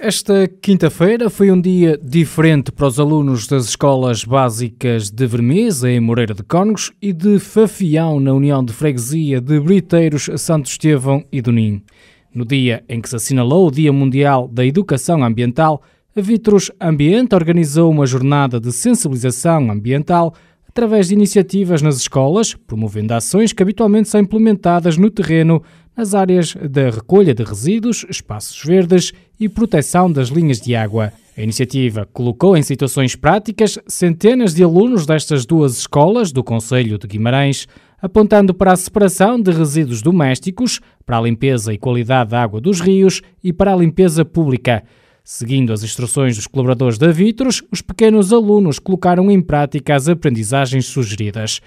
Esta quinta-feira foi um dia diferente para os alunos das escolas básicas de Vermeza, em Moreira de Cónegos, e de Fafião, na União de Freguesia de Briteiros, Santo Estevão e Donim. No dia em que se assinalou o Dia Mundial da Educação Ambiental, a Vitros Ambiente organizou uma jornada de sensibilização ambiental através de iniciativas nas escolas, promovendo ações que habitualmente são implementadas no terreno as áreas da recolha de resíduos, espaços verdes e proteção das linhas de água. A iniciativa colocou em situações práticas centenas de alunos destas duas escolas do Conselho de Guimarães, apontando para a separação de resíduos domésticos, para a limpeza e qualidade da água dos rios e para a limpeza pública. Seguindo as instruções dos colaboradores da Vitros, os pequenos alunos colocaram em prática as aprendizagens sugeridas.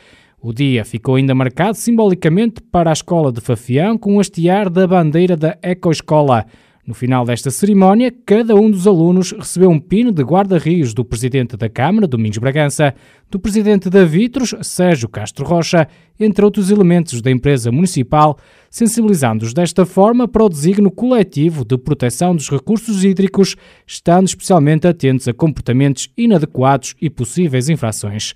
O dia ficou ainda marcado simbolicamente para a escola de Fafião com o hastear da bandeira da Ecoescola. No final desta cerimónia, cada um dos alunos recebeu um pino de guarda-rios do presidente da Câmara, Domingos Bragança, do presidente da Vitros, Sérgio Castro Rocha, entre outros elementos da empresa municipal, sensibilizando-os desta forma para o designo coletivo de proteção dos recursos hídricos, estando especialmente atentos a comportamentos inadequados e possíveis infrações.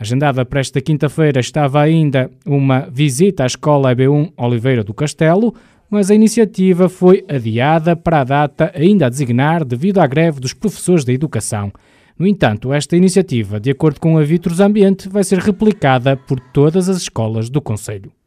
Agendada para esta quinta-feira estava ainda uma visita à Escola EB1 Oliveira do Castelo, mas a iniciativa foi adiada para a data ainda a designar devido à greve dos professores da educação. No entanto, esta iniciativa, de acordo com a Vitros Ambiente, vai ser replicada por todas as escolas do Conselho.